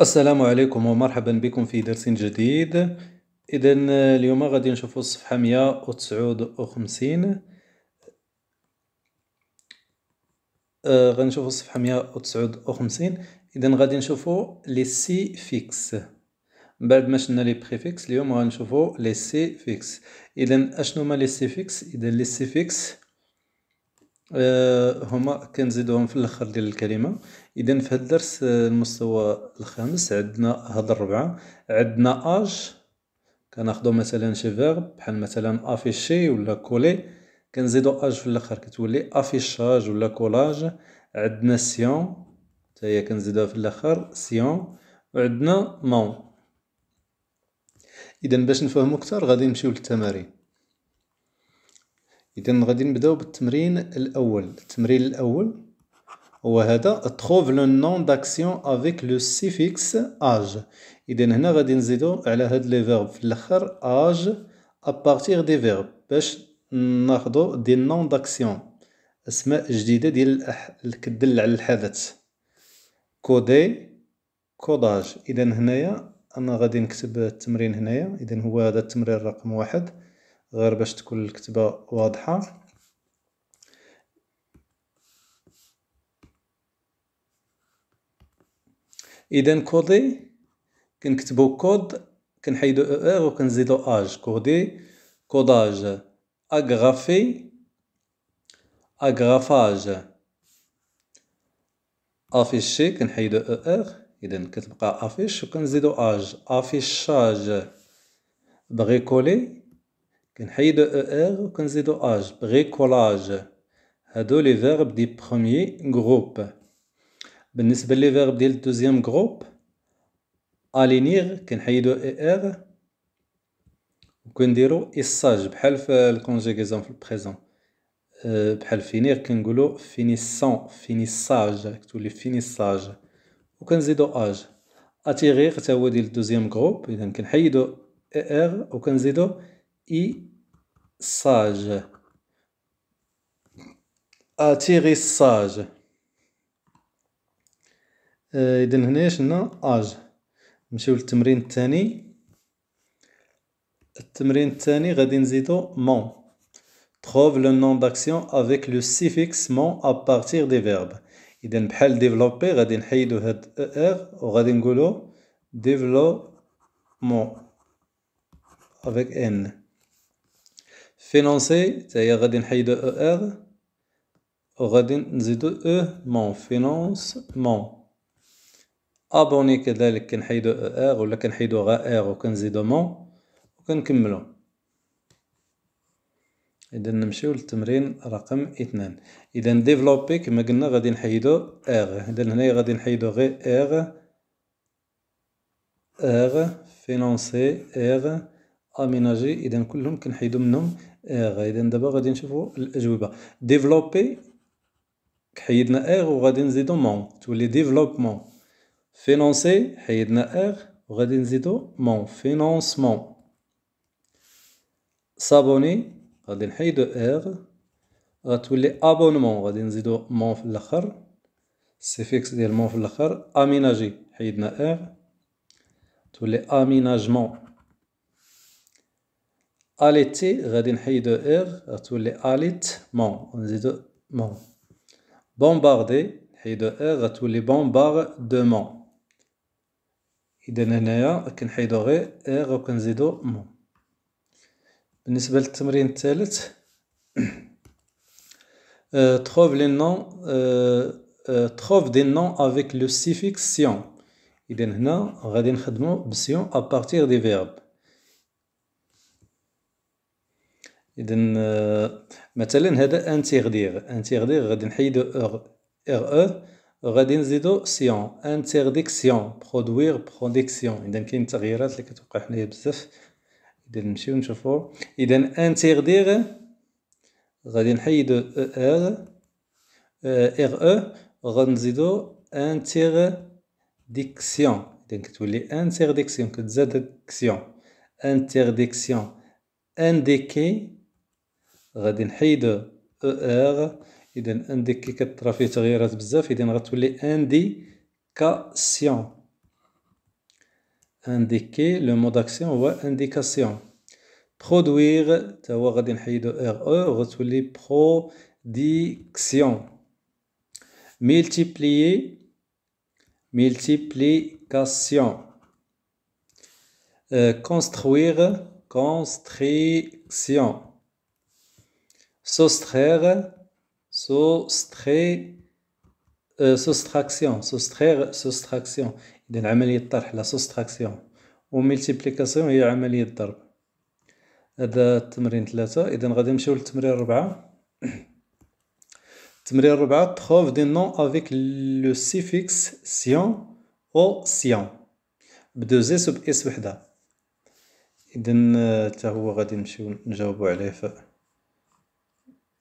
السلام عليكم ومرحبا بكم في درس جديد اذا اليوم غادي نشوفوا الصفحه 159 أه، غنشوفوا الصفحه 159 اذا غادي نشوفوا لي سي فيكس بعد ما شفنا لي بريفيكس اليوم غنشوفوا لي سي فيكس اذا اشنو هما لي سي فيكس اذا لي سي فيكس آه، هما كنزيدوهم في الاخر ديال الكلمه اذا في هذا الدرس آه، المستوى الخامس عندنا هاد الربعه عندنا اج كناخدو مثلا شي فيرب بحال مثلا افيشي ولا كولي كنزيدو اج في الاخر كتولي افيشاج ولا كولاج عندنا سيون حتى هي كنزيدوها في الاخر سيون وعندنا مون اذا باش نفهمو اكثر غادي نمشيو للتمارين إذا غادي نبداو بالتمرين الأول التمرين الأول هو هذا تخوف لو نون داكسيون افيك لو سيفيكس اج اذا هنا غادي نزيدو على هاد لي فيرب في الاخر اج ابارتيغ دي فيرب باش ناخدو دي نون داكسيون اسماء جديده ديال اللي كدل على الحدث كودي كوداج اذا هنايا انا غادي نكتب التمرين هنايا اذا هو هذا التمرين رقم واحد غير باش تكون الكتبة واضحة اذا كودي كنكتبو كود كنحيدو او ار وكنزيدو اج كودي كوداج اغرافي اغرافاج افيشي كنحيدو او ار اذا كتبقى افيش وكنزيدو اج افيشاج بريكولي كنحيدو او ار وكنزيدو اج بريكولاج هادو لي فيرب دي بروميي جروب بالنسبة لي فيرب ديال دوزيام جروب الينيغ كنحيدو اي ار وكنديرو اساج بحال في الكونجيكيزون في البريزون بحال فينيغ كنقولو فينيسون فينيساج كتولي فينيساج وكنزيدو اج اتيغيغ تا هو ديال دوزيام جروب اذا كنحيدو اي ار وكنزيدو اي sage attirer sage donc ici on a âge on va le deuxième exercice le deuxième exercice on va ajouter le nom d'action avec le suffixe ment à partir des verbes donc pour développer on va ajouter le R ou on va dire développement avec N فينونسي تاهي هي غادي نحيدو او ار وغادي نزيدو او مون فينونس مون ابوني كذلك كنحيدو او ار ولا كنحيدو غا ار وكنزيدو مون وكنكملو اذا نمشيو للتمرين رقم اثنان اذا ديفلوبي كما قلنا غادي نحيدو ار اذا هنايا غادي نحيدو غير ار ار فينونسي ار اميناجي اذا كلهم كنحيدو منهم اغ اذا دابا غادي نشوفو الاجوبه ديفلوبي حيدنا اغ وغادي نزيدو مون تولي ديفلوبمون فينونسي حيدنا اغ وغادي نزيدو مون فينونسمون صابوني غادي نحيدو اغ غتولي ابونمون غادي نزيدو مون في الاخر السيفيكس ديال مون في الاخر اميناجي حيدنا اغ تولي اميناجمون اليتي غادي نحيدو اغ غتولي اليت مون نزيدو مون de نحيدو اغ غتولي a اذا هنايا كنحيدو غير R, وكنزيدو مون بالنسبه للتمرين الثالث trouve les noms trouve des noms avec le suffixe sion اذا هنا غادي نخدمو à partir des verbes اذا آه، مثلا هذا انتيغدير انتيغدير غادي نحيدو ار ار او غادي نزيدو سيون انتيغديكسيون برودوير برودكسيون اذا كاين تغييرات اللي كتوقع حنايا بزاف اذا نمشيو نشوفو اذا انتيغدير غادي نحيدو ار ار او غنزيدو انتيغديكسيون اذا كتولي انتيغديكسيون كتزاد ديكسيون انتيغديكسيون انديكي Réden Haïd ER, il y a un indiqué qui est trafic de Réa de Bzaf, il y a un ratouli Indiquer le mot d'action, on voit indication. Produire, tu as un ratouli de RE, on voit Multiplier, multiplication. Euh, construire, construction. soustraire, سوستخي soustraction, soustraire, soustraction. إذا عملية الطرح لا soustraction. وملتيبليكاسيون هي عملية ضرب. هذا التمرين ثلاثة إذا غادي نمشيو للتمرين ربعة. التمرين ربعة تخوف دي نون افيك لو سيفيكس سيون أو سيون. زيس اس وبإس وحدة. إذا حتى هو غادي نمشيو نجاوبو عليه في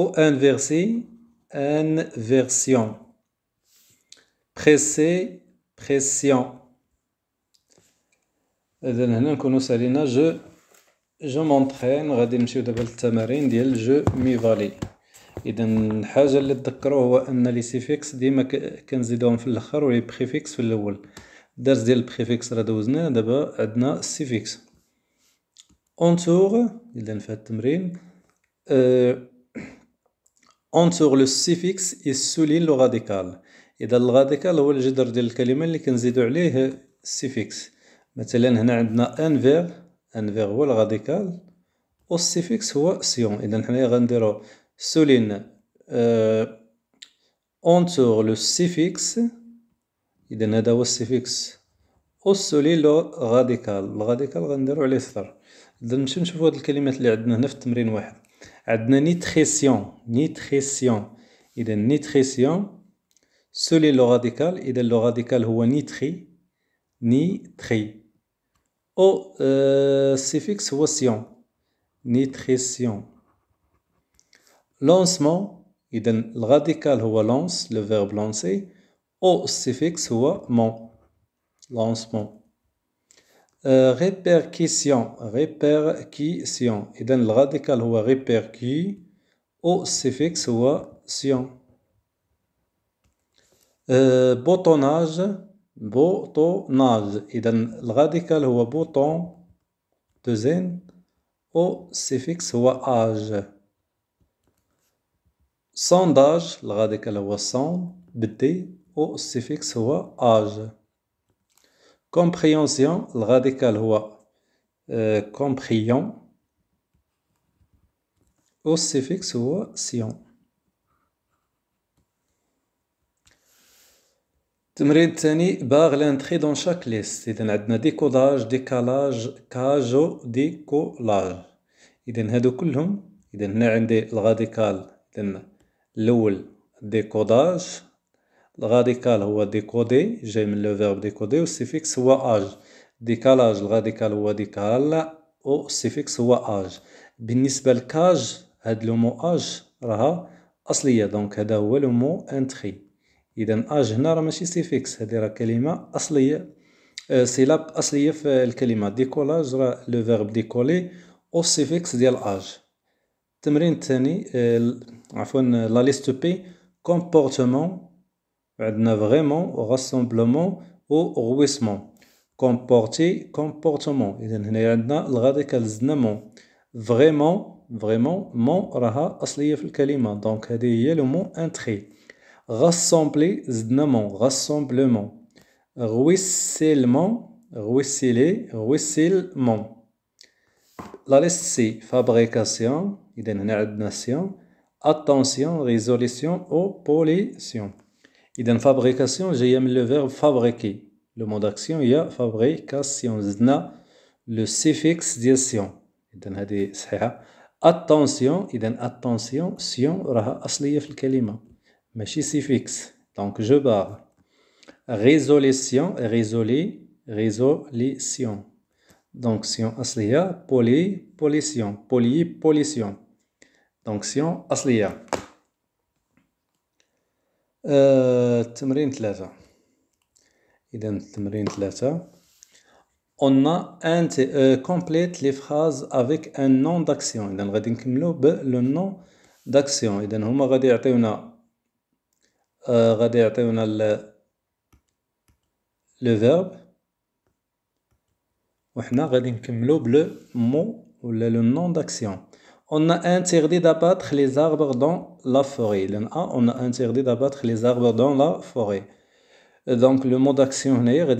ou inverser inversion. Presser pression. إذا هنا نكونو سالينا جو جو مونترين غادي نمشيو دابا للتمارين ديال جو فالي اذا الحاجه اللي تذكروا هو ان لي سيفيكس ديما كنزيدوهم في الاخر ولي بريفيكس في الاول الدرس ديال البريفيكس راه دوزناه دابا عندنا السيفيكس اونتور اذا في هذا التمرين أه اونتور لو سيفيكس سولين لو راديكال اذا الراديكال هو الجذر ديال الكلمه اللي كنزيدو عليه السيفيكس مثلا هنا عندنا انفير انفير هو الراديكال و السيفيكس هو سيون اذا حنايا غنديرو سولين أه انتور لو سيفيكس اذا هذا هو السيفيكس سولين لو راديكال الراديكال غنديرو عليه صفر اذا نمشيو نشوفو هاد الكلمات اللي عندنا هنا في التمرين واحد Adne nitrition, nitrition. Il est celui le radical, il le radical, ou nitri »,« nitri. Nitri. Au euh, suffixe, il sion »,« nitrition. Lancement, il le radical, ou lance », le verbe lancer. Au suffixe, il mon Lancement répercussion, répercussion. Et dans le radical, ou répercu au suffixe ou sion. Euh, botonnage boutonnage, boutonnage. Et dans le radical, ou bouton, deuxième, au suffixe ou âge. Sondage, le radical, on sonde, bt, au suffixe ou âge. Compréhension, le radical est euh, compréhension, le suffixe est sion. Nous avons une barre d'entrée dans chaque liste. Nous avons un décodage, un décalage, un décollage. Nous avons un décalage, un décodage. الغاديكال هو ديكودي جاي من لو فيرب ديكودي والسيفيكس هو اج ديكالاج الغاديكال هو ديكال و السيفيكس هو اج بالنسبه لكاج هاد لو مو اج راها اصليه دونك هذا هو لو مو انتري اذا اج هنا راه ماشي سيفيكس هذه راه كلمه اصليه سيلاب اصليه في الكلمه ديكولاج راه لو فيرب ديكولي او السيفيكس ديال اج التمرين الثاني عفوا لا ليست بي كومبورتمون On vraiment »,« rassemblement » ou « ruissement ».« Comporter »,« comportement ». Donc, radical « Vraiment »,« vraiment »,« mon »,« raha »,« asliye » dans Donc, le mot « entré Rassembler »,« znaman »,« rassemblement ».« Ruissellement »,« ruisseler »,« ruissellement ». La Fabrication », nation ».« Attention »,« résolution » ou « pollution » dans fabrication j'aime le verbe fabriquer le mot d'action il y a fabrication Zna, le suffix sion. سيون إذا هذه صحيحة attention إذا attention سيون راها أصلية mais الكلمة ماشي suffixe, donc je barre résolution résolé résolution donc sion asliya poli polition poli polition donc sion asliya التمرين آه، ثلاثة إذا التمرين ثلاثة on a un e complète les phrases avec un nom d'action إذا غادي نكملو بلو نو داكسيون إذا هما غادي يعطيونا آه، غادي يعطيونا لو فيرب وحنا غادي نكملو بلو مو ولا لو نون داكسيون on a interdit d'abattre les arbres dans la forêt. On a interdit d'abattre les arbres dans la forêt. Donc le mot d'action on a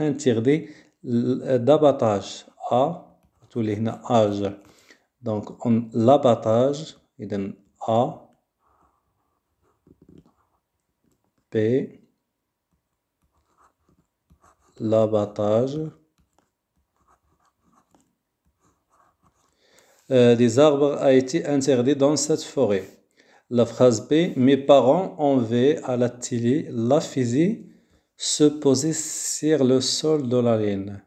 interdit d'abattage. A, âge. Donc on l'abattage, A, P, l'abattage. Euh, des arbres a été interdits dans cette forêt. La phrase B, mes parents ont vu à la télé, la physique se poser sur le sol de la laine.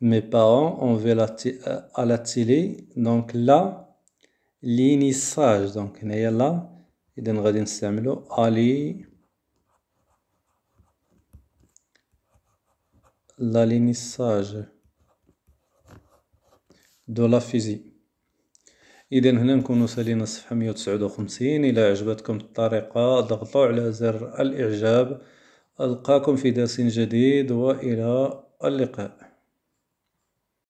Mes parents ont vu à la télé, donc là, l'initiage, donc là, إذا غادي نستعملو la لالينيساج دو لا فيزي اذا هنا نكونوا سالينا الصفحه 159 الى عجبتكم الطريقه ضغطوا على زر الاعجاب القاكم في درس جديد والى اللقاء